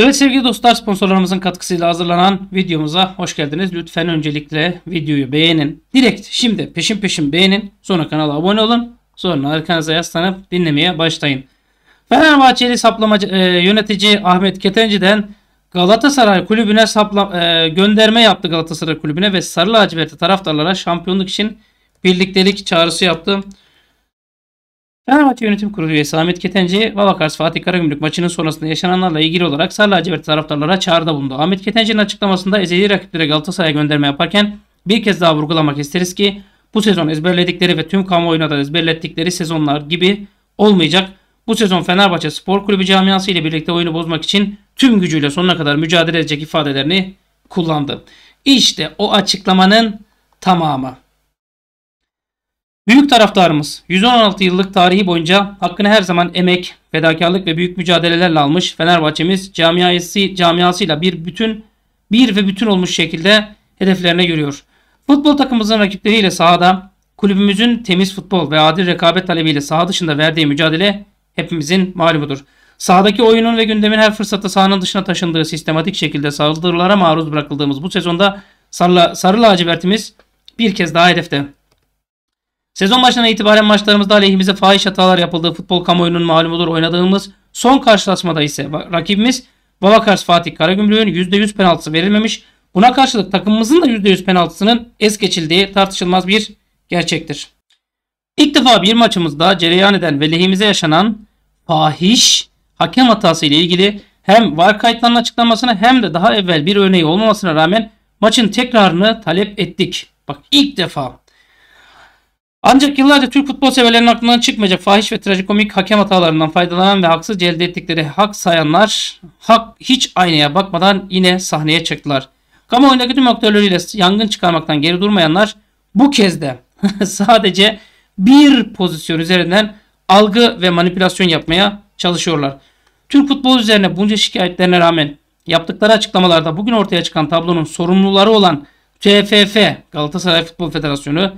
Evet sevgili dostlar sponsorlarımızın katkısıyla hazırlanan videomuza hoş geldiniz. Lütfen öncelikle videoyu beğenin. Direkt şimdi peşin peşin beğenin. Sonra kanala abone olun. Sonra arkanıza yaslanıp dinlemeye başlayın. Fenerbahçeli saplamacı, e, yönetici Ahmet Ketenci'den Galatasaray kulübüne sapla, e, gönderme yaptı Galatasaray kulübüne ve Sarı Lacivert'e taraftarlara şampiyonluk için birliktelik çağrısı yaptı. Fenerbahçe Yönetim Kurulu üyesi Ahmet Ketenci, Vavakars Fatih Karagümrük maçının sonrasında yaşananlarla ilgili olarak Sarı Lacivert taraftarlara çağrıda bulundu. Ahmet Ketenci'nin açıklamasında ezeli rakiplere Galatasaray'a gönderme yaparken bir kez daha vurgulamak isteriz ki bu sezon ezberledikleri ve tüm kamuoyuna da ezberlettikleri sezonlar gibi olmayacak. Bu sezon Fenerbahçe Spor Kulübü camiası ile birlikte oyunu bozmak için tüm gücüyle sonuna kadar mücadele edecek ifadelerini kullandı. İşte o açıklamanın tamamı. Büyük taraftarımız 116 yıllık tarihi boyunca hakkını her zaman emek, fedakarlık ve büyük mücadelelerle almış Fenerbahçemiz camiası, camiasıyla bir bütün bir ve bütün olmuş şekilde hedeflerine yürüyor. Futbol takımımızın rakipleriyle sahada, kulübümüzün temiz futbol ve adil rekabet talebiyle saha dışında verdiği mücadele hepimizin malumudur. Sahadaki oyunun ve gündemin her fırsatta sahanın dışına taşındığı sistematik şekilde saldırılara maruz bırakıldığımız bu sezonda sarı, sarı lacivertimiz bir kez daha hedefte. Sezon başına itibaren maçlarımızda aleyhimize fahiş hatalar yapıldığı futbol kamuoyunun malumudur oynadığımız son karşılaşmada ise rakibimiz Babakars Fatih Karagümrük'ün %100 penaltısı verilmemiş. Buna karşılık takımımızın da %100 penaltısının es geçildiği tartışılmaz bir gerçektir. İlk defa bir maçımızda cereyan eden ve lehimize yaşanan fahiş hakem hatası ile ilgili hem var kayıtlarının açıklanmasına hem de daha evvel bir örneği olmamasına rağmen maçın tekrarını talep ettik. Bak ilk defa ancak yıllarca Türk futbol severlerinin aklından çıkmayacak fahiş ve trajikomik hakem hatalarından faydalanan ve haksız elde ettikleri hak sayanlar hak hiç aynaya bakmadan yine sahneye çıktılar. Kamuoyundaki tüm aktörleriyle yangın çıkarmaktan geri durmayanlar bu kez de sadece bir pozisyon üzerinden algı ve manipülasyon yapmaya çalışıyorlar. Türk futbolu üzerine bunca şikayetlerine rağmen yaptıkları açıklamalarda bugün ortaya çıkan tablonun sorumluları olan TFF Galatasaray Futbol Federasyonu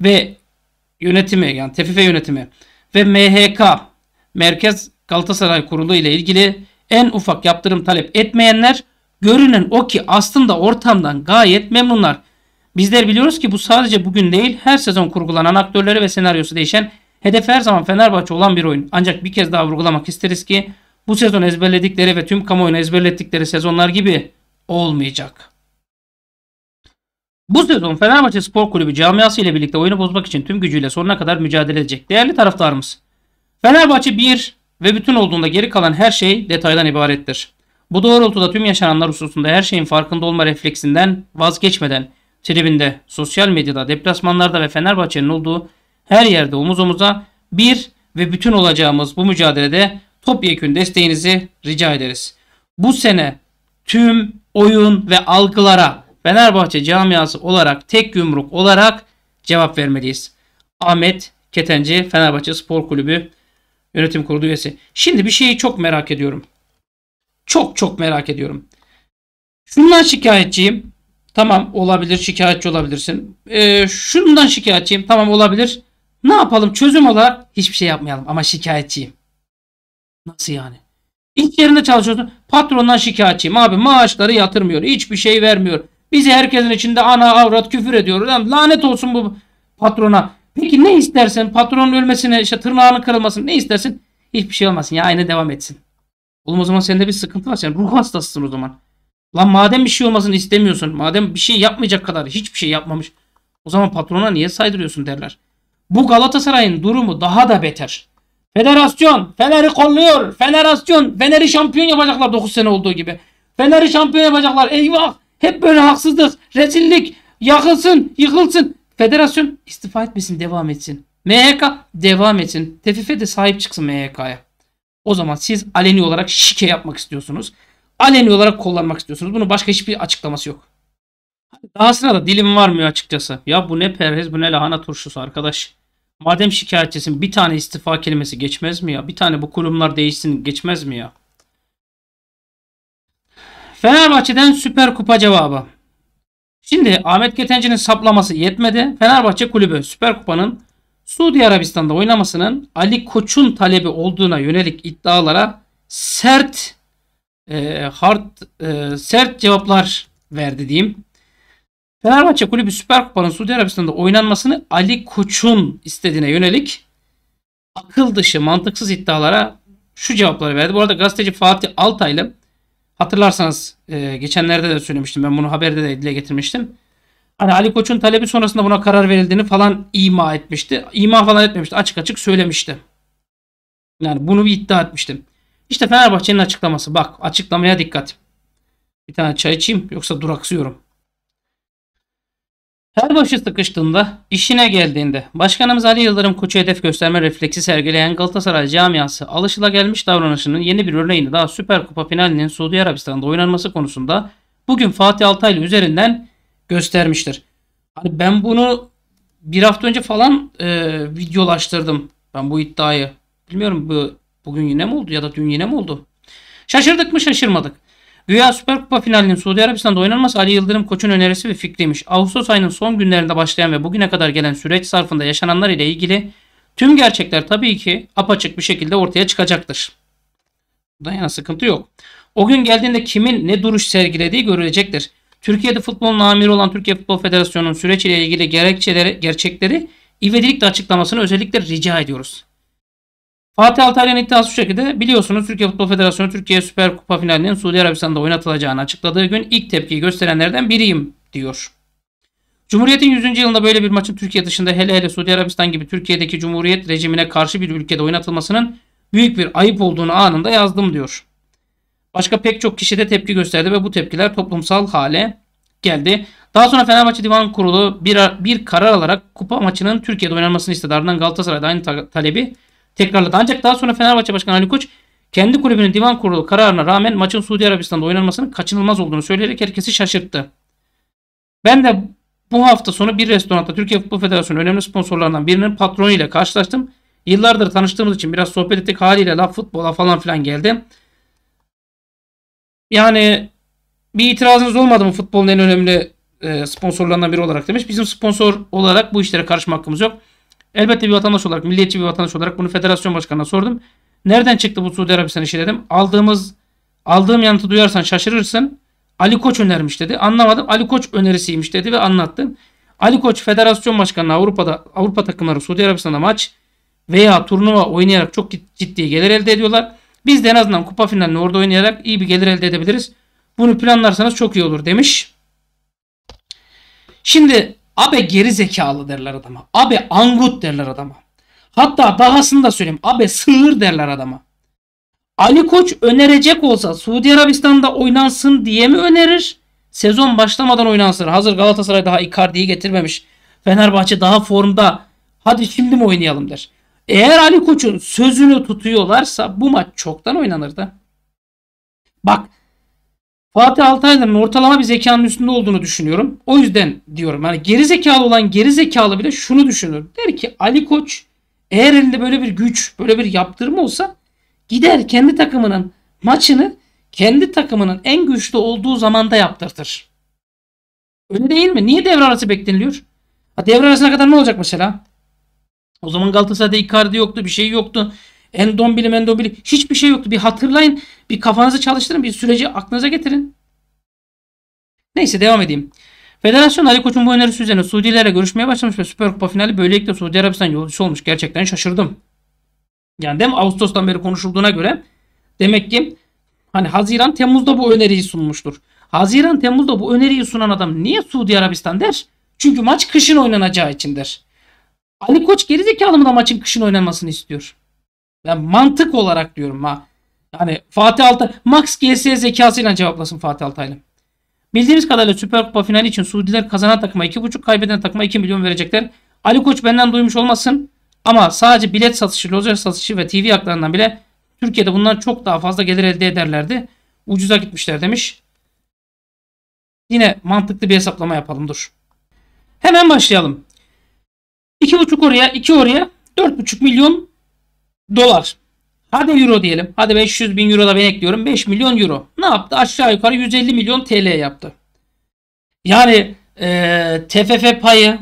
ve yönetimi yani TFF yönetimi ve MHK Merkez Galatasaray Kurulu ile ilgili en ufak yaptırım talep etmeyenler görünen o ki aslında ortamdan gayet memnunlar. Bizler biliyoruz ki bu sadece bugün değil her sezon kurgulanan aktörleri ve senaryosu değişen hedef her zaman Fenerbahçe olan bir oyun. Ancak bir kez daha vurgulamak isteriz ki bu sezon ezberledikleri ve tüm kamuoyuna ezberlettikleri sezonlar gibi olmayacak. Bu sezon Fenerbahçe Spor Kulübü camiası ile birlikte oyunu bozmak için tüm gücüyle sonuna kadar mücadele edecek değerli taraftarımız. Fenerbahçe bir ve bütün olduğunda geri kalan her şey detaydan ibarettir. Bu doğrultuda tüm yaşananlar hususunda her şeyin farkında olma refleksinden vazgeçmeden tribinde, sosyal medyada, deplasmanlarda ve Fenerbahçe'nin olduğu her yerde omuz omuza bir ve bütün olacağımız bu mücadelede topyekün desteğinizi rica ederiz. Bu sene tüm oyun ve algılara Fenerbahçe camiası olarak tek yumruk olarak cevap vermeliyiz. Ahmet Ketenci Fenerbahçe Spor Kulübü yönetim kurulu üyesi. Şimdi bir şeyi çok merak ediyorum. Çok çok merak ediyorum. Şundan şikayetçiyim. Tamam olabilir şikayetçi olabilirsin. Ee, şundan şikayetçiyim. Tamam olabilir. Ne yapalım çözüm olarak hiçbir şey yapmayalım ama şikayetçiyim. Nasıl yani? İlk yerinde çalışıyorsun. Patrondan şikayetçiyim. Abi maaşları yatırmıyor. Hiçbir şey vermiyor. Bizi herkesin içinde ana avrat küfür ediyor. Lan lanet olsun bu patrona. Peki ne istersin? Patronun ölmesine, işte tırnağının kırılmasını ne istersin? Hiçbir şey olmasın ya aynı devam etsin. Oğlum o zaman sende bir sıkıntı var. Sen ruh hastasısın o zaman. Lan madem bir şey olmasını istemiyorsun. Madem bir şey yapmayacak kadar hiçbir şey yapmamış. O zaman patrona niye saydırıyorsun derler. Bu Galatasaray'ın durumu daha da beter. Federasyon Fener'i kolluyor. Federasyon Fener'i şampiyon yapacaklar 9 sene olduğu gibi. Fener'i şampiyon yapacaklar. Eyvah. Hep böyle haksızlık, rezillik, yakılsın, yıkılsın. Federasyon istifa etmesin, devam etsin. MHK devam etsin. Tefife de sahip çıksın MHK'ya. O zaman siz aleni olarak şike yapmak istiyorsunuz. Aleni olarak kullanmak istiyorsunuz. Bunun başka hiçbir açıklaması yok. Dahasına da dilim varmıyor açıkçası. Ya bu ne perhez bu ne lahana turşusu arkadaş. Madem şikayetçisin bir tane istifa kelimesi geçmez mi ya? Bir tane bu kurumlar değişsin geçmez mi ya? Fenerbahçe'den Süper Kupa cevabı. Şimdi Ahmet Ketenci'nin saplaması yetmedi. Fenerbahçe kulübü Süper Kupa'nın Suudi Arabistan'da oynamasının Ali Koç'un talebi olduğuna yönelik iddialara sert e, hard e, sert cevaplar verdi diyeyim. Fenerbahçe kulübü Süper Kupa'nın Suudi Arabistan'da oynanmasını Ali Koç'un istediğine yönelik akıl dışı, mantıksız iddialara şu cevapları verdi. Bu arada gazeteci Fatih Altaylı Hatırlarsanız e, geçenlerde de söylemiştim. Ben bunu haberde de dile getirmiştim. Hani Ali Koç'un talebi sonrasında buna karar verildiğini falan ima etmişti. İma falan etmemişti. Açık açık söylemişti. Yani bunu bir iddia etmiştim. İşte Fenerbahçe'nin açıklaması. Bak açıklamaya dikkat. Bir tane çay içeyim yoksa duraksıyorum. Her başı sıkıştığında, işine geldiğinde, Başkanımız Ali Yıldırım Koç'u hedef gösterme refleksi sergileyen Galatasaray camiası alışılagelmiş davranışının yeni bir örneğini daha Süper Kupa finalinin Suudi Arabistan'da oynanması konusunda bugün Fatih Altaylı üzerinden göstermiştir. Hani ben bunu bir hafta önce falan e, videolaştırdım. Ben bu iddiayı. Bilmiyorum bu bugün yine mi oldu ya da dün yine mi oldu? Şaşırdık mı şaşırmadık. Güya Süper Kupa finalinin Suudi Arabistan'da oynanması Ali Yıldırım koçun önerisi ve fikriymiş. Ağustos ayının son günlerinde başlayan ve bugüne kadar gelen süreç sarfında yaşananlar ile ilgili tüm gerçekler tabii ki apaçık bir şekilde ortaya çıkacaktır. Bundan yana sıkıntı yok. O gün geldiğinde kimin ne duruş sergilediği görülecektir. Türkiye'de futbolun amiri olan Türkiye Futbol Federasyonu'nun süreç ile ilgili gerekçeleri, gerçekleri ivedilikle açıklamasını özellikle rica ediyoruz. Fatih Altaylı'nın iddiası şu şekilde. Biliyorsunuz Türkiye Futbol Federasyonu Türkiye Süper Kupa finalinin Suudi Arabistan'da oynatılacağını açıkladığı gün ilk tepkiyi gösterenlerden biriyim diyor. Cumhuriyet'in 100. yılında böyle bir maçın Türkiye dışında hele hele Suudi Arabistan gibi Türkiye'deki Cumhuriyet rejimine karşı bir ülkede oynatılmasının büyük bir ayıp olduğunu anında yazdım diyor. Başka pek çok kişi de tepki gösterdi ve bu tepkiler toplumsal hale geldi. Daha sonra Fenerbahçe Divan Kurulu bir, bir karar alarak kupa maçının Türkiye'de oynanmasını istedi. Ardından Galatasaray'da aynı talebi tekrarladı. Ancak daha sonra Fenerbahçe Başkanı Ali Koç kendi kulübünün divan kurulu kararına rağmen maçın Suudi Arabistan'da oynanmasının kaçınılmaz olduğunu söyleyerek herkesi şaşırttı. Ben de bu hafta sonu bir restoranda Türkiye Futbol Federasyonu önemli sponsorlarından birinin patronuyla karşılaştım. Yıllardır tanıştığımız için biraz sohbet ettik haliyle laf futbola falan filan geldi. Yani bir itirazınız olmadı mı futbolun en önemli e, sponsorlarından biri olarak demiş. Bizim sponsor olarak bu işlere karışma hakkımız yok. Elbette bir vatandaş olarak, milliyetçi bir vatandaş olarak bunu federasyon başkanına sordum. Nereden çıktı bu Suudi Arabistan işi dedim. Aldığımız aldığım yanıtı duyarsan şaşırırsın. Ali Koç önermiş dedi. Anlamadım. Ali Koç önerisiymiş dedi ve anlattım. Ali Koç federasyon başkanı Avrupa'da Avrupa takımları Suudi Arabistan'da maç veya turnuva oynayarak çok ciddi gelir elde ediyorlar. Biz de en azından kupa finalini orada oynayarak iyi bir gelir elde edebiliriz. Bunu planlarsanız çok iyi olur demiş. Şimdi Abe geri zekalı derler adama. Abe angut derler adama. Hatta dahasını da söyleyeyim. Abe sığır derler adama. Ali Koç önerecek olsa Suudi Arabistan'da oynansın diye mi önerir? Sezon başlamadan oynansın. Hazır Galatasaray daha Icardi'yi getirmemiş. Fenerbahçe daha formda. Hadi şimdi mi oynayalım der. Eğer Ali Koç'un sözünü tutuyorlarsa bu maç çoktan oynanırdı. Bak Fatih Altaylı'nın ortalama bir zekanın üstünde olduğunu düşünüyorum. O yüzden diyorum hani geri zekalı olan geri zekalı bile şunu düşünür. Der ki Ali Koç eğer elinde böyle bir güç, böyle bir yaptırma olsa gider kendi takımının maçını kendi takımının en güçlü olduğu zamanda yaptırtır. Öyle değil mi? Niye devre arası bekleniliyor? Ha, devre arasına kadar ne olacak mesela? O zaman Galatasaray'da Icardi yoktu, bir şey yoktu. Endombili mendobili hiçbir şey yoktu. Bir hatırlayın. Bir kafanızı çalıştırın. Bir süreci aklınıza getirin. Neyse devam edeyim. Federasyon Ali Koç'un bu önerisi üzerine Suudilerle görüşmeye başlamış ve Süper Kupa finali böylelikle Suudi Arabistan yolcusu olmuş. Gerçekten şaşırdım. Yani değil Ağustos'tan beri konuşulduğuna göre demek ki hani Haziran Temmuz'da bu öneriyi sunmuştur. Haziran Temmuz'da bu öneriyi sunan adam niye Suudi Arabistan der? Çünkü maç kışın oynanacağı içindir. Ali Koç gerizekalı mı da maçın kışın oynanmasını istiyor? Ben mantık olarak diyorum ha. Yani Fatih Altay Max GS zekasıyla cevaplasın Fatih Altaylı. Bildiğimiz kadarıyla Süper Kupa finali için Suudiler kazanan takıma 2,5 kaybeden takıma 2 milyon verecekler. Ali Koç benden duymuş olmasın ama sadece bilet satışı, lojer satışı ve TV haklarından bile Türkiye'de bundan çok daha fazla gelir elde ederlerdi. Ucuza gitmişler demiş. Yine mantıklı bir hesaplama yapalım dur. Hemen başlayalım. 2,5 oraya, 2 oraya 4,5 milyon dolar. Hadi euro diyelim. Hadi 500 bin euro da ben ekliyorum. 5 milyon euro. Ne yaptı? Aşağı yukarı 150 milyon TL yaptı. Yani e, TFF payı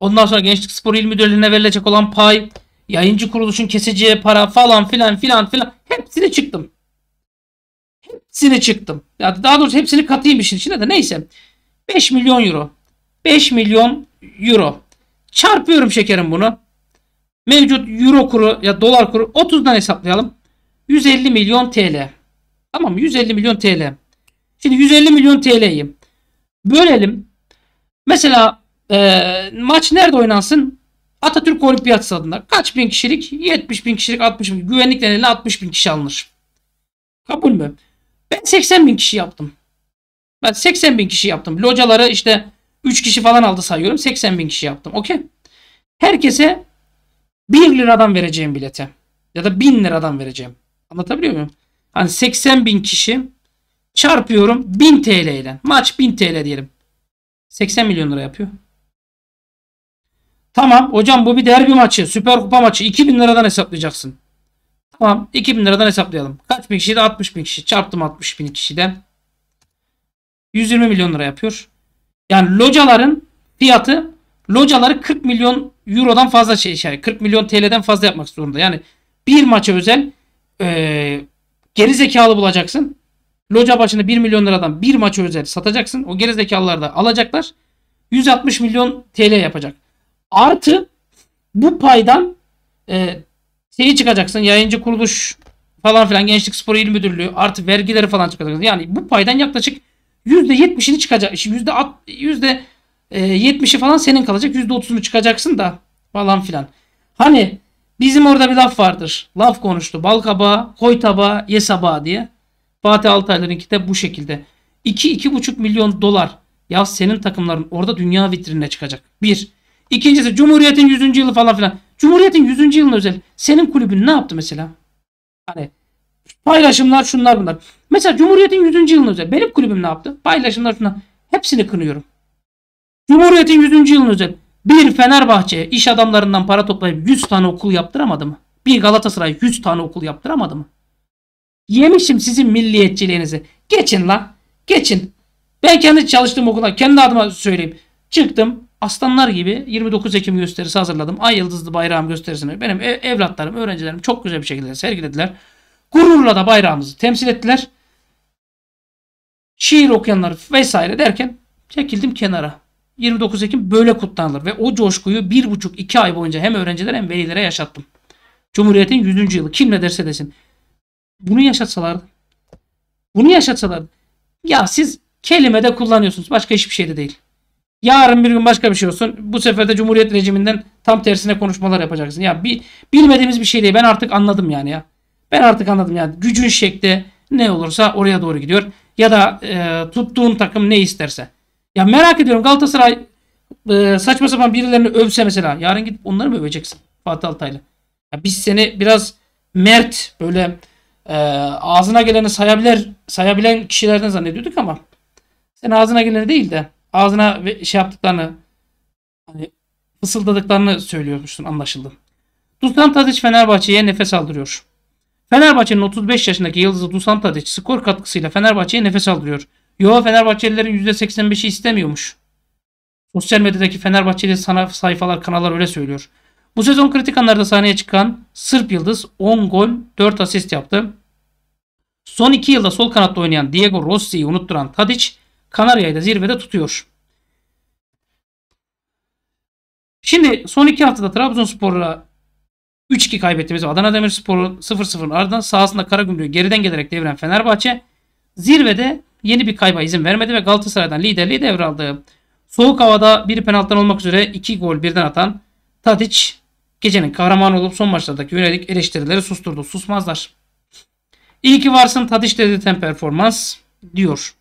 ondan sonra Gençlik Spor İl Müdürlüğü'ne verilecek olan pay yayıncı kuruluşun keseceği para falan filan filan filan hepsini çıktım. Hepsini çıktım. Yani daha doğrusu hepsini katayım işin içine de neyse. 5 milyon euro. 5 milyon euro. Çarpıyorum şekerim bunu. Mevcut euro kuru ya dolar kuru 30'dan hesaplayalım. 150 milyon TL. Tamam mı? 150 milyon TL. Şimdi 150 milyon TL'yi bölelim. Mesela e, maç nerede oynansın? Atatürk Olimpiyat Stadında. Kaç bin kişilik? 70 bin kişilik 60 bin. Güvenlik nedeniyle 60 bin kişi alınır. Kabul mü? Ben 80 bin kişi yaptım. Ben 80 bin kişi yaptım. Locaları işte 3 kişi falan aldı sayıyorum. 80 bin kişi yaptım. Okey. Herkese 1 liradan vereceğim bilete. Ya da 1000 liradan vereceğim. Anlatabiliyor muyum? Hani 80 bin kişi çarpıyorum 1000 TL ile. Maç 1000 TL diyelim. 80 milyon lira yapıyor. Tamam hocam bu bir derbi maçı. Süper kupa maçı. 2000 liradan hesaplayacaksın. Tamam 2000 liradan hesaplayalım. Kaç bin kişiydi? 60 bin kişi. Çarptım 60 bin kişiden. 120 milyon lira yapıyor. Yani locaların fiyatı locaları 40 milyon Euro'dan fazla şey yani 40 milyon TL'den fazla yapmak zorunda. Yani bir maça özel e, geri zekalı bulacaksın. Loca başına 1 milyon liradan bir maça özel satacaksın. O geri zekalılar alacaklar. 160 milyon TL yapacak. Artı bu paydan e, şeyi çıkacaksın. Yayıncı kuruluş falan filan Gençlik Spor İl Müdürlüğü artı vergileri falan çıkacaksın. Yani bu paydan yaklaşık %70'ini çıkacak. %60 %60 e, ee, 70'i falan senin kalacak. %30'unu çıkacaksın da falan filan. Hani bizim orada bir laf vardır. Laf konuştu. Bal kabağı, koy tabağı, ye sabağı diye. Fatih Altaylı'nınki kitabı bu şekilde. 2-2,5 milyon dolar. Ya senin takımların orada dünya vitrinine çıkacak. Bir. İkincisi Cumhuriyet'in 100. yılı falan filan. Cumhuriyet'in 100. yılına özel senin kulübün ne yaptı mesela? Hani paylaşımlar şunlar bunlar. Mesela Cumhuriyet'in 100. yılına özel benim kulübüm ne yaptı? Paylaşımlar şunlar. Hepsini kınıyorum. Cumhuriyet'in 100. yılını özet. Bir Fenerbahçe iş adamlarından para toplayıp 100 tane okul yaptıramadı mı? Bir Galatasaray 100 tane okul yaptıramadı mı? Yemişim sizin milliyetçiliğinizi. Geçin la. Geçin. Ben kendi çalıştığım okula kendi adıma söyleyeyim. Çıktım aslanlar gibi 29 Ekim gösterisi hazırladım. Ay yıldızlı bayrağım gösterisini benim ev, evlatlarım, öğrencilerim çok güzel bir şekilde sergilediler. Gururla da bayrağımızı temsil ettiler. Şiir okuyanlar vesaire derken çekildim kenara. 29 Ekim böyle kutlanılır ve o coşkuyu 1,5-2 ay boyunca hem öğrenciler hem velilere yaşattım. Cumhuriyetin 100. yılı kim ne derse desin. Bunu yaşatsalar Bunu yaşatsalar Ya siz kelime de kullanıyorsunuz. Başka hiçbir şeyde değil. Yarın bir gün başka bir şey olsun. Bu sefer de Cumhuriyet rejiminden tam tersine konuşmalar yapacaksın. Ya bir, bilmediğimiz bir şey değil. Ben artık anladım yani ya. Ben artık anladım yani. Gücün şekli ne olursa oraya doğru gidiyor. Ya da e, tuttuğun takım ne isterse. Ya merak ediyorum Galatasaray e, saçma sapan birilerini övse mesela. Yarın gidip onları mı öveceksin Fatih Altaylı? Ya biz seni biraz mert böyle e, ağzına geleni sayabilir, sayabilen kişilerden zannediyorduk ama sen ağzına geleni değil de ağzına şey yaptıklarını hani fısıldadıklarını söylüyormuşsun anlaşıldı. Dusan Tadic Fenerbahçe'ye nefes aldırıyor. Fenerbahçe'nin 35 yaşındaki yıldızı Dusan Tadic skor katkısıyla Fenerbahçe'ye nefes aldırıyor. Yo Fenerbahçelilerin %85'i istemiyormuş. Sosyal medyadaki Fenerbahçeli sana sayfalar kanallar öyle söylüyor. Bu sezon kritik anlarda sahneye çıkan Sırp Yıldız 10 gol 4 asist yaptı. Son 2 yılda sol kanatta oynayan Diego Rossi'yi unutturan Tadic Kanarya'yı da zirvede tutuyor. Şimdi son 2 haftada Trabzonspor'la 3-2 kaybettiğimiz Adana Demirspor'un 0-0'ın ardından sahasında Karagümrük'ü geriden gelerek deviren Fenerbahçe zirvede yeni bir kayba izin vermedi ve Galatasaray'dan liderliği devraldı. Soğuk havada bir penaltıdan olmak üzere iki gol birden atan Tadic gecenin kahramanı olup son maçlardaki yönelik eleştirileri susturdu. Susmazlar. İyi ki varsın Tadic dedirten performans diyor.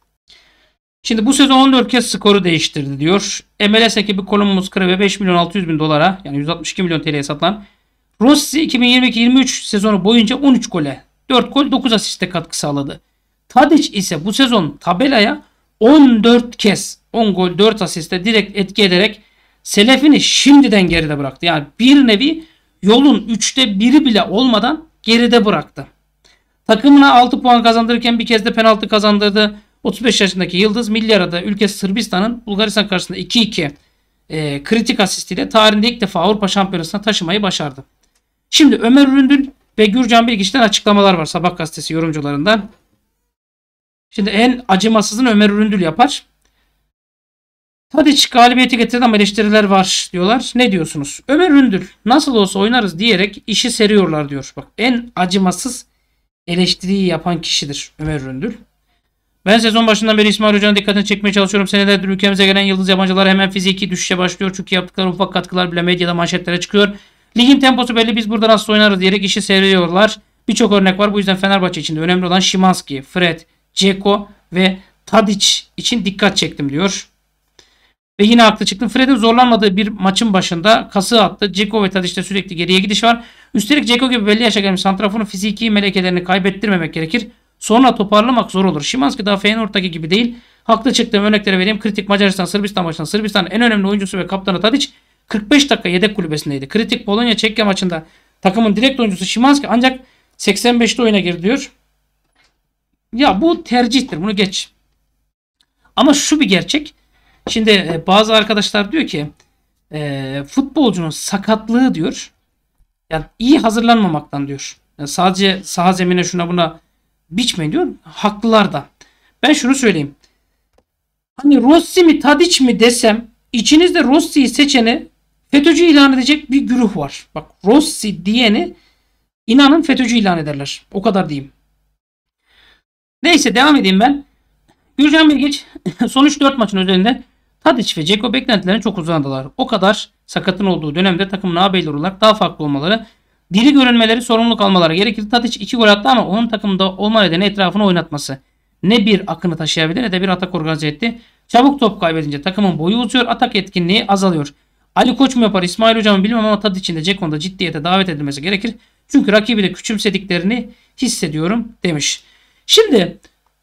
Şimdi bu sezon 14 kez skoru değiştirdi diyor. MLS ekibi Columbus Crewe 5 milyon 600 bin dolara yani 162 milyon TL'ye satılan Rossi 2022-23 sezonu boyunca 13 gole 4 gol 9 asiste katkı sağladı. Tadic ise bu sezon tabelaya 14 kez 10 gol 4 asiste direkt etki ederek Selefini şimdiden geride bıraktı. Yani bir nevi yolun 3'te 1'i bile olmadan geride bıraktı. Takımına 6 puan kazandırırken bir kez de penaltı kazandırdı. 35 yaşındaki Yıldız milli arada ülkesi Sırbistan'ın Bulgaristan karşısında 2-2 e, kritik asistiyle tarihinde ilk defa Avrupa Şampiyonası'na taşımayı başardı. Şimdi Ömer Üründül ve Gürcan Bilgiç'ten açıklamalar var Sabah gazetesi yorumcularından. Şimdi en acımasızını Ömer Üründül yapar. Tadiç galibiyeti getirdi ama eleştiriler var diyorlar. Ne diyorsunuz? Ömer Üründül nasıl olsa oynarız diyerek işi seriyorlar diyor. Bak en acımasız eleştiriyi yapan kişidir Ömer Üründül. Ben sezon başından beri İsmail Hoca'nın dikkatini çekmeye çalışıyorum. Senelerdir ülkemize gelen yıldız yabancılar hemen fiziki düşüşe başlıyor. Çünkü yaptıkları ufak katkılar bile medyada manşetlere çıkıyor. Ligin temposu belli biz burada nasıl oynarız diyerek işi seriyorlar. Birçok örnek var. Bu yüzden Fenerbahçe için de önemli olan Şimanski, Fred, Ceko ve Tadic için dikkat çektim diyor. Ve yine haklı çıktım. Fred'in zorlanmadığı bir maçın başında kası attı. Ceko ve Tadic'te sürekli geriye gidiş var. Üstelik Ceko gibi belli yaşa gelmiş santraforun fiziki melekelerini kaybettirmemek gerekir. Sonra toparlamak zor olur. Şimanski daha Feyenoord'daki gibi değil. Haklı çıktığım örnekleri vereyim. Kritik Macaristan, Sırbistan maçında Sırbistan en önemli oyuncusu ve kaptanı Tadic 45 dakika yedek kulübesindeydi. Kritik Polonya Çekya maçında takımın direkt oyuncusu Şimanski ancak 85'te oyuna girdi diyor. Ya bu tercihtir. Bunu geç. Ama şu bir gerçek. Şimdi e, bazı arkadaşlar diyor ki e, futbolcunun sakatlığı diyor. Yani iyi hazırlanmamaktan diyor. Yani sadece saha zemine şuna buna biçmeyin diyor. Haklılar da. Ben şunu söyleyeyim. Hani Rossi mi Tadiç mi desem içinizde Rossi'yi seçeni FETÖ'cü ilan edecek bir güruh var. Bak Rossi diyeni inanın FETÖ'cü ilan ederler. O kadar diyeyim. Neyse devam edeyim ben. Gürcan Bilgiç son 3-4 maçın özelinde Tadic ve Ceko beklentilerini çok uzandılar. O kadar sakatın olduğu dönemde takımın ağabeyleri olarak daha farklı olmaları, diri görünmeleri, sorumluluk almaları gerekir. Tadic 2 gol attı ama onun takımda olma nedeni etrafını oynatması. Ne bir akını taşıyabilir ne de bir atak organize etti. Çabuk top kaybedince takımın boyu uzuyor, atak etkinliği azalıyor. Ali Koç mu yapar, İsmail hocam mı bilmem ama Tadic'in de Ceko'nda ciddiyete davet edilmesi gerekir. Çünkü rakibi de küçümsediklerini hissediyorum demiş. Şimdi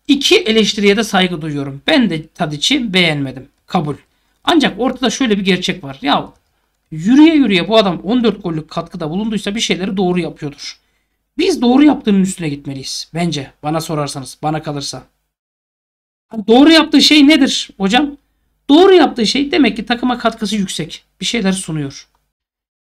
iki eleştiriye de saygı duyuyorum. Ben de Tadiç'i beğenmedim. Kabul. Ancak ortada şöyle bir gerçek var. Ya yürüye yürüye bu adam 14 gollük katkıda bulunduysa bir şeyleri doğru yapıyordur. Biz doğru yaptığının üstüne gitmeliyiz. Bence bana sorarsanız bana kalırsa. Doğru yaptığı şey nedir hocam? Doğru yaptığı şey demek ki takıma katkısı yüksek. Bir şeyler sunuyor.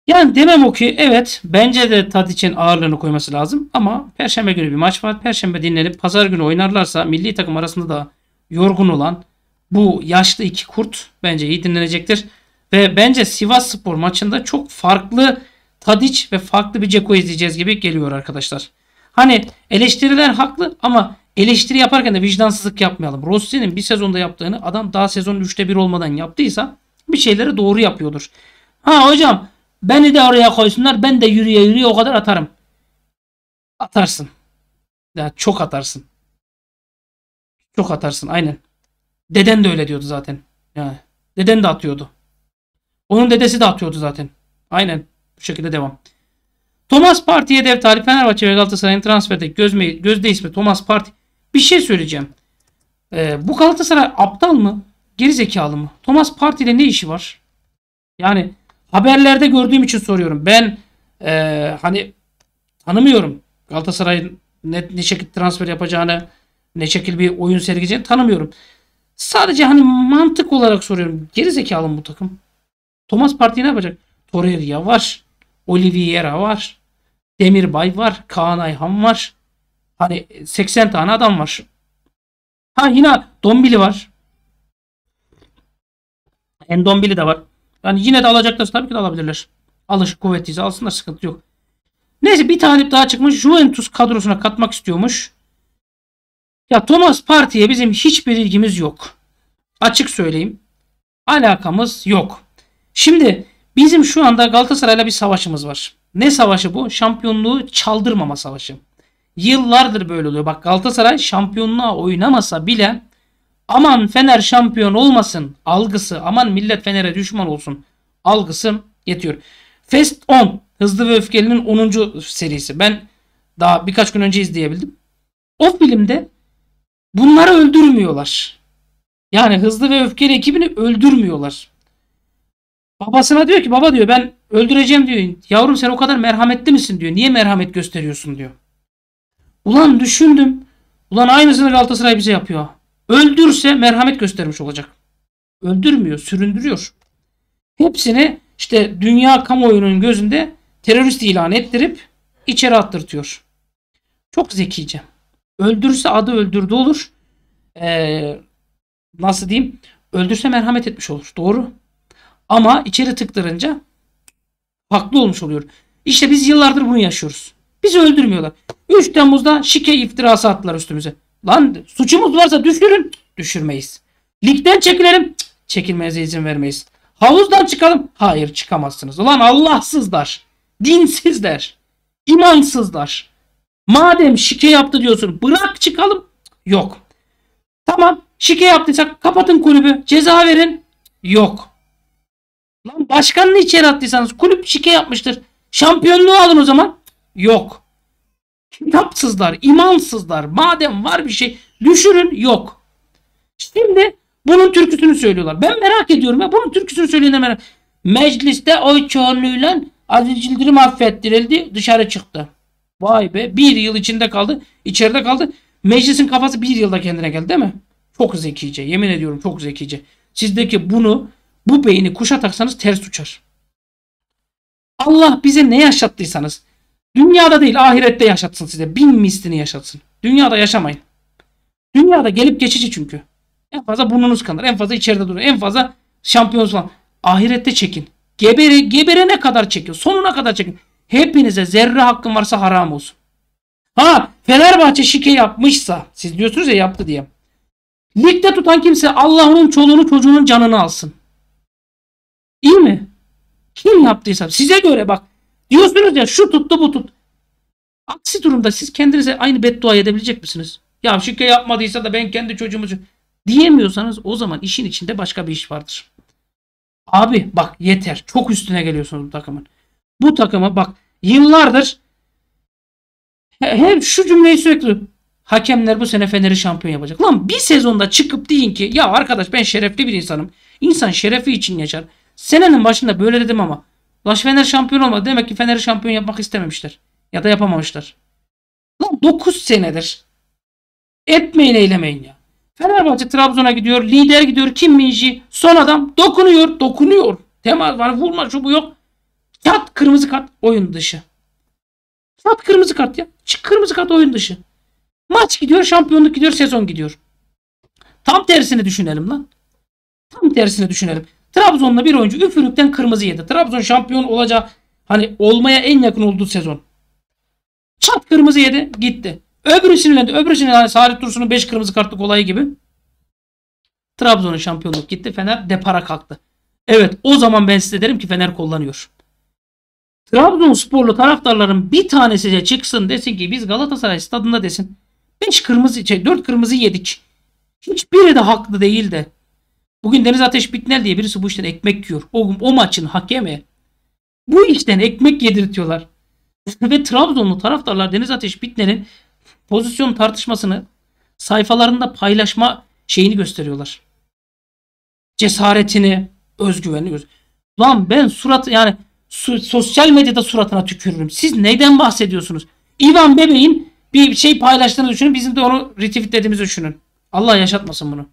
Yani demem o ki evet bence de tat için ağırlığını koyması lazım ama perşembe günü bir maç var. Perşembe dinlenip pazar günü oynarlarsa milli takım arasında da yorgun olan bu yaşlı iki kurt bence iyi dinlenecektir. Ve bence Sivas Spor maçında çok farklı Tadiç ve farklı bir Ceko izleyeceğiz gibi geliyor arkadaşlar. Hani eleştiriler haklı ama eleştiri yaparken de vicdansızlık yapmayalım. Rossi'nin bir sezonda yaptığını adam daha sezonun 3'te 1 olmadan yaptıysa bir şeyleri doğru yapıyordur. Ha hocam Beni de oraya koysunlar. Ben de yürüye yürüye o kadar atarım. Atarsın. Ya çok atarsın. Çok atarsın aynen. Deden de öyle diyordu zaten. Yani deden de atıyordu. Onun dedesi de atıyordu zaten. Aynen bu şekilde devam. Thomas Parti dev tarih Fenerbahçe ve Galatasaray'ın transferde. gözme, gözde ismi Thomas Parti. Bir şey söyleyeceğim. Ee, bu Galatasaray aptal mı? Geri zekalı mı? Thomas Parti ile ne işi var? Yani haberlerde gördüğüm için soruyorum. Ben e, hani tanımıyorum Galatasaray'ın ne, ne şekilde transfer yapacağını, ne şekil bir oyun sergileyeceğini tanımıyorum. Sadece hani mantık olarak soruyorum. Geri zekalı mı bu takım? Thomas Partey ne yapacak? Torreira var. Oliveira var. Demirbay var. Kaan Ayhan var. Hani 80 tane adam var. Ha yine Dombili var. Endombili de var. Yani yine de alacaklarsa tabii ki de alabilirler. Alış kuvvetliyse alsınlar sıkıntı yok. Neyse bir tane daha çıkmış. Juventus kadrosuna katmak istiyormuş. Ya Thomas Partiye bizim hiçbir ilgimiz yok. Açık söyleyeyim. Alakamız yok. Şimdi bizim şu anda Galatasaray'la bir savaşımız var. Ne savaşı bu? Şampiyonluğu çaldırmama savaşı. Yıllardır böyle oluyor. Bak Galatasaray şampiyonluğa oynamasa bile aman Fener şampiyon olmasın algısı, aman millet Fener'e düşman olsun algısı yetiyor. Fest 10 Hızlı ve Öfkeli'nin 10. serisi. Ben daha birkaç gün önce izleyebildim. O filmde bunları öldürmüyorlar. Yani Hızlı ve Öfkeli ekibini öldürmüyorlar. Babasına diyor ki baba diyor ben öldüreceğim diyor. Yavrum sen o kadar merhametli misin diyor. Niye merhamet gösteriyorsun diyor. Ulan düşündüm. Ulan aynısını Galatasaray bize yapıyor. Öldürse merhamet göstermiş olacak. Öldürmüyor, süründürüyor. Hepsini işte dünya kamuoyunun gözünde terörist ilan ettirip içeri attırtıyor. Çok zekice. Öldürse adı öldürdü olur. Ee, nasıl diyeyim? Öldürse merhamet etmiş olur. Doğru. Ama içeri tıktırınca haklı olmuş oluyor. İşte biz yıllardır bunu yaşıyoruz. Bizi öldürmüyorlar. 3 Temmuz'da şike iftirası attılar üstümüze. Lan suçumuz varsa düşürün. Düşürmeyiz. Ligden çekilelim. Çekilmenize izin vermeyiz. Havuzdan çıkalım. Hayır çıkamazsınız. Ulan Allahsızlar. Dinsizler. imansızlar. Madem şike yaptı diyorsun bırak çıkalım. Yok. Tamam şike yaptıysak kapatın kulübü. Ceza verin. Yok. Lan başkanını içeri attıysanız kulüp şike yapmıştır. Şampiyonluğu alın o zaman. Yok kitapsızlar, imansızlar. Madem var bir şey düşürün yok. Şimdi bunun türküsünü söylüyorlar. Ben merak ediyorum ya bunun türküsünü söyleyene merak. Mecliste oy çoğunluğuyla Aziz Yıldırım affettirildi dışarı çıktı. Vay be bir yıl içinde kaldı içeride kaldı. Meclisin kafası bir yılda kendine geldi değil mi? Çok zekice yemin ediyorum çok zekice. Sizdeki bunu bu beyni kuşa taksanız ters uçar. Allah bize ne yaşattıysanız Dünyada değil ahirette yaşatsın size. Bin mislini yaşatsın. Dünyada yaşamayın. Dünyada gelip geçici çünkü. En fazla burnunuz kanar. En fazla içeride durun. En fazla şampiyonuz falan. Ahirette çekin. Gebere, geberene kadar çekin. Sonuna kadar çekin. Hepinize zerre hakkım varsa haram olsun. Ha Fenerbahçe şike yapmışsa siz diyorsunuz ya yaptı diye. Ligde tutan kimse Allah'ın onun çoluğunu çocuğunun canını alsın. İyi mi? Kim yaptıysa size göre bak Diyorsunuz ya şu tuttu bu tuttu. Aksi durumda siz kendinize aynı beddua edebilecek misiniz? Ya şike yapmadıysa da ben kendi çocuğumuzu diyemiyorsanız o zaman işin içinde başka bir iş vardır. Abi bak yeter. Çok üstüne geliyorsunuz bu takımın. Bu takıma bak yıllardır hem şu cümleyi sürekli hakemler bu sene Fener'i şampiyon yapacak. Lan bir sezonda çıkıp deyin ki ya arkadaş ben şerefli bir insanım. İnsan şerefi için yaşar. Senenin başında böyle dedim ama Ulaş Fener şampiyon olmadı. Demek ki Fener'i şampiyon yapmak istememişler. Ya da yapamamışlar. Lan 9 senedir. Etmeyin eylemeyin ya. Fenerbahçe Trabzon'a gidiyor. Lider gidiyor. Kim Minji? Son adam dokunuyor. Dokunuyor. Temas var. Vurma şu bu yok. Yat kırmızı kart oyun dışı. Yat kırmızı kart ya. Çık kırmızı kart oyun dışı. Maç gidiyor. Şampiyonluk gidiyor. Sezon gidiyor. Tam tersini düşünelim lan. Tam tersini düşünelim. Trabzon'la bir oyuncu üfürükten kırmızı yedi. Trabzon şampiyon olacağı hani olmaya en yakın olduğu sezon. Çat kırmızı yedi gitti. Öbürü sinirlendi. Öbürü sinirlendi. Hani Salih Dursun'un 5 kırmızı kartlık olayı gibi. Trabzon'un şampiyonluk gitti. Fener depara kalktı. Evet o zaman ben size derim ki Fener kullanıyor. Trabzonsporlu taraftarların bir tanesi de çıksın desin ki biz Galatasaray stadında desin. 5 kırmızı, şey, 4 kırmızı yedik. Hiçbiri de haklı değil de Bugün Deniz Ateş Bitnel diye birisi bu işten ekmek yiyor. O, o maçın hakemi bu işten ekmek yedirtiyorlar. Ve Trabzonlu taraftarlar Deniz Ateş Bitnel'in pozisyon tartışmasını sayfalarında paylaşma şeyini gösteriyorlar. Cesaretini, özgüvenini gösteriyor. Lan ben surat yani su, sosyal medyada suratına tükürürüm. Siz neden bahsediyorsunuz? Ivan Bebe'in bir şey paylaştığını düşünün. Bizim de onu retweetlediğimizi düşünün. Allah yaşatmasın bunu.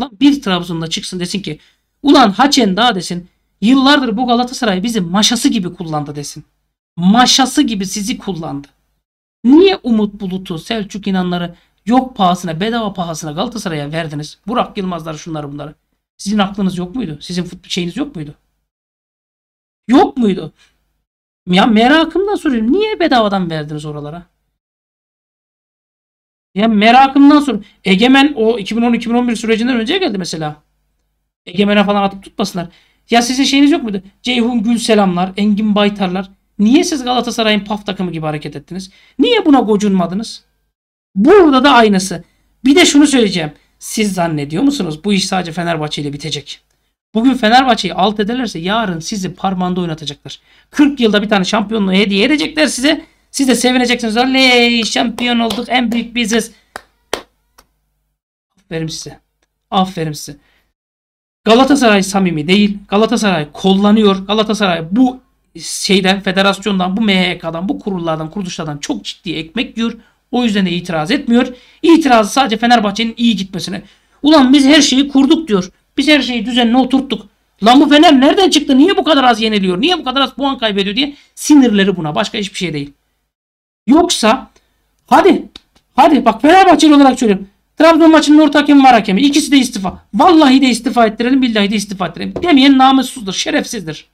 Lan bir Trabzon'da çıksın desin ki ulan Haçen daha desin yıllardır bu Galatasaray bizi maşası gibi kullandı desin. Maşası gibi sizi kullandı. Niye Umut Bulut'u, Selçuk İnanları yok pahasına, bedava pahasına Galatasaray'a verdiniz? Burak Yılmazlar şunları bunları. Sizin aklınız yok muydu? Sizin futbol şeyiniz yok muydu? Yok muydu? Ya merakımdan soruyorum. Niye bedavadan verdiniz oralara? Ya merakımdan sonra Egemen o 2010-2011 sürecinden önce geldi mesela. Egemen'e falan atıp tutmasınlar. Ya size şeyiniz yok muydu? Ceyhun Gül selamlar, Engin Baytarlar. Niye siz Galatasaray'ın paf takımı gibi hareket ettiniz? Niye buna gocunmadınız? Burada da aynısı. Bir de şunu söyleyeceğim. Siz zannediyor musunuz bu iş sadece Fenerbahçe ile bitecek? Bugün Fenerbahçe'yi alt ederlerse yarın sizi parmanda oynatacaklar. 40 yılda bir tane şampiyonluğu hediye edecekler size. Siz de sevineceksiniz. Oley şampiyon olduk. En büyük biziz. Aferin size. Aferin size. Galatasaray samimi değil. Galatasaray kullanıyor. Galatasaray bu şeyden, federasyondan, bu MHK'dan, bu kurullardan, kuruluşlardan çok ciddi ekmek yiyor. O yüzden de itiraz etmiyor. İtirazı sadece Fenerbahçe'nin iyi gitmesine. Ulan biz her şeyi kurduk diyor. Biz her şeyi düzenine oturttuk. Lan bu Fener nereden çıktı? Niye bu kadar az yeniliyor? Niye bu kadar az puan kaybediyor diye sinirleri buna. Başka hiçbir şey değil. Yoksa hadi hadi bak Fenerbahçeli olarak söylüyorum. Trabzon maçının orta hakemi var hakemi. İkisi de istifa. Vallahi de istifa ettirelim. Billahi de istifa ettirelim. Demeyen namussuzdur. Şerefsizdir.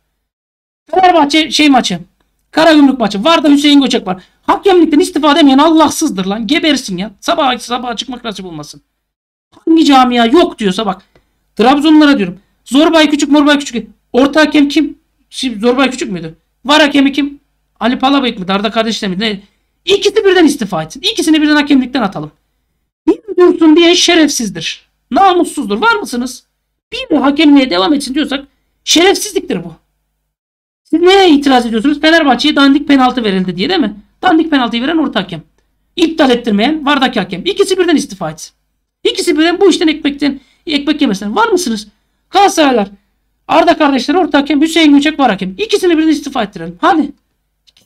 Fenerbahçe şey maçı. Karagümrük maçı. Var da Hüseyin Göçek var. Hakemlikten istifa demeyen Allahsızdır lan. Gebersin ya. Sabah sabah çıkmak nasip olmasın. Hangi camia yok diyorsa bak. Trabzonlara diyorum. Zorbay Küçük, Morbay Küçük. Orta hakem kim? Şimdi Zorbay Küçük müydü? Var hakemi kim? Ali Palabıyık mı? Darda kardeşler mi? Ne? İkisi birden istifa etsin. İkisini birden hakemlikten atalım. Bir dursun diye şerefsizdir. Namussuzdur. Var mısınız? Bir de hakemliğe devam etsin diyorsak şerefsizliktir bu. Siz neye itiraz ediyorsunuz? Fenerbahçe'ye dandik penaltı verildi diye değil mi? Dandik penaltıyı veren orta hakem. İptal ettirmeyen vardaki hakem. İkisi birden istifa etsin. İkisi birden bu işten ekmekten ekmek yemesin. Var mısınız? Galatasaraylar Arda kardeşleri orta hakem Hüseyin Yücek var hakem. İkisini birden istifa ettirelim. Hadi.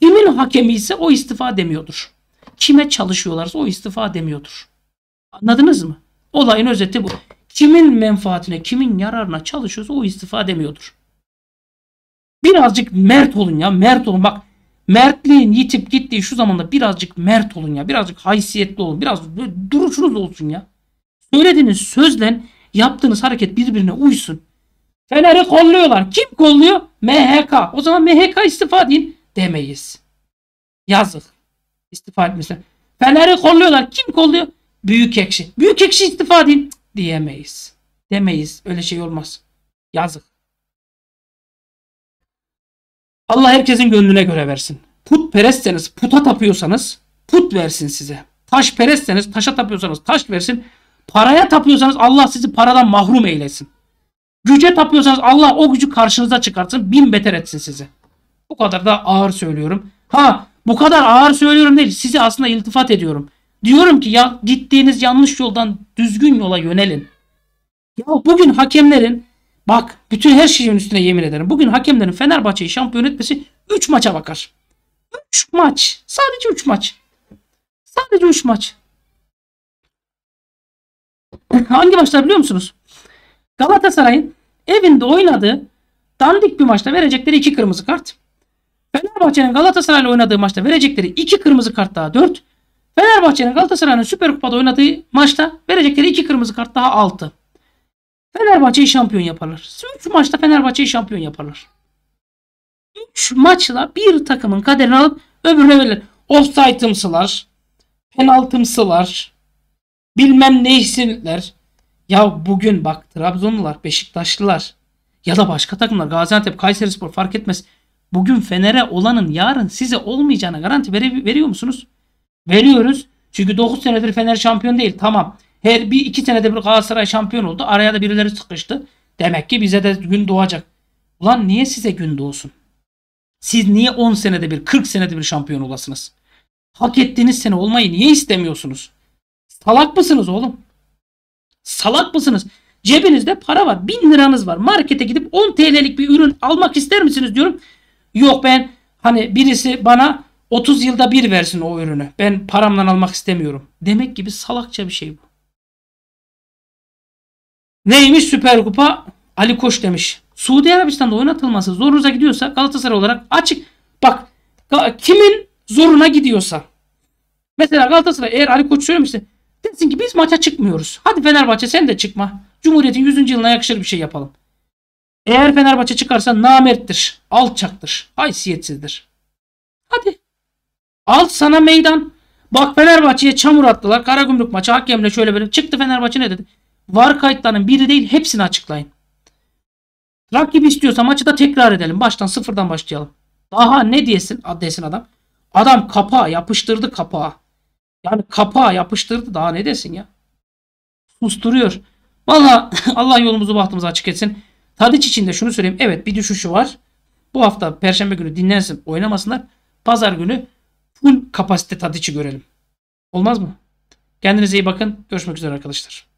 Kimin hakemi ise o istifa demiyordur. Kime çalışıyorlarsa o istifa demiyordur. Anladınız mı? Olayın özeti bu. Kimin menfaatine, kimin yararına çalışıyorsa o istifa demiyordur. Birazcık mert olun ya. Mert olun. Bak mertliğin yitip gittiği şu zamanda birazcık mert olun ya. Birazcık haysiyetli olun. Biraz duruşunuz olsun ya. Söylediğiniz sözle yaptığınız hareket birbirine uysun. Fener'i kolluyorlar. Kim kolluyor? MHK. O zaman MHK istifa deyin demeyiz. Yazık. İstifa etmesine. Fener'i kolluyorlar. Kim kolluyor? Büyük ekşi. Büyük ekşi istifa edeyim. Diyemeyiz. Demeyiz. Öyle şey olmaz. Yazık. Allah herkesin gönlüne göre versin. Put perestseniz, puta tapıyorsanız put versin size. Taş perestseniz, taşa tapıyorsanız taş versin. Paraya tapıyorsanız Allah sizi paradan mahrum eylesin. Güce tapıyorsanız Allah o gücü karşınıza çıkartsın. Bin beter etsin sizi. Bu kadar da ağır söylüyorum. Ha bu kadar ağır söylüyorum değil. Sizi aslında iltifat ediyorum. Diyorum ki ya gittiğiniz yanlış yoldan düzgün yola yönelin. Ya bugün hakemlerin bak bütün her şeyin üstüne yemin ederim. Bugün hakemlerin Fenerbahçe'yi şampiyon etmesi 3 maça bakar. 3 maç. Sadece 3 maç. Sadece 3 maç. Hangi maçlar biliyor musunuz? Galatasaray'ın evinde oynadığı dandik bir maçta verecekleri 2 kırmızı kart. Fenerbahçe'nin Galatasaray'la oynadığı maçta verecekleri 2 kırmızı kart daha 4. Fenerbahçe'nin Galatasaray'ın Süper Kupa'da oynadığı maçta verecekleri 2 kırmızı kart daha 6. Fenerbahçe'yi şampiyon yaparlar. 3 maçta Fenerbahçe'yi şampiyon yaparlar. 3 maçla bir takımın kaderini alıp öbürüne verirler. Offside'ımsılar, penaltımsılar, bilmem ne hissetler. Ya bugün bak Trabzonlular, Beşiktaşlılar ya da başka takımlar Gaziantep, Kayserispor fark etmez. Bugün Fener'e olanın yarın size olmayacağına garanti vere, veriyor musunuz? Veriyoruz. Çünkü 9 senedir Fener şampiyon değil. Tamam. Her bir iki senede bir Galatasaray şampiyon oldu. Araya da birileri sıkıştı. Demek ki bize de gün doğacak. Ulan niye size gün doğsun? Siz niye 10 senede bir 40 senede bir şampiyon olasınız? Hak ettiğiniz sene olmayı niye istemiyorsunuz? Salak mısınız oğlum? Salak mısınız? Cebinizde para var. 1000 liranız var. Markete gidip 10 TL'lik bir ürün almak ister misiniz diyorum. Yok ben hani birisi bana 30 yılda bir versin o ürünü. Ben paramdan almak istemiyorum. Demek gibi salakça bir şey bu. Neymiş Süper Kupa? Ali Koç demiş. Suudi Arabistan'da oynatılması zorunuza gidiyorsa Galatasaray olarak açık. Bak kimin zoruna gidiyorsa. Mesela Galatasaray eğer Ali Koç söylemişse desin ki biz maça çıkmıyoruz. Hadi Fenerbahçe sen de çıkma. Cumhuriyet'in 100. yılına yakışır bir şey yapalım. Eğer Fenerbahçe çıkarsa namerttir, alçaktır, haysiyetsizdir. Hadi. Al sana meydan. Bak Fenerbahçe'ye çamur attılar. Karagümrük maçı hakemle şöyle böyle. Çıktı Fenerbahçe ne dedi? Var kayıtların biri değil hepsini açıklayın. Rakip istiyorsa maçı da tekrar edelim. Baştan sıfırdan başlayalım. Daha ne diyesin desin adam. Adam kapağı yapıştırdı kapağı. Yani kapağı yapıştırdı daha ne desin ya. Susturuyor. Valla Allah yolumuzu bahtımızı açık etsin. Tadiç için de şunu söyleyeyim. Evet bir düşüşü var. Bu hafta perşembe günü dinlensin oynamasınlar. Pazar günü full kapasite Tadiç'i görelim. Olmaz mı? Kendinize iyi bakın. Görüşmek üzere arkadaşlar.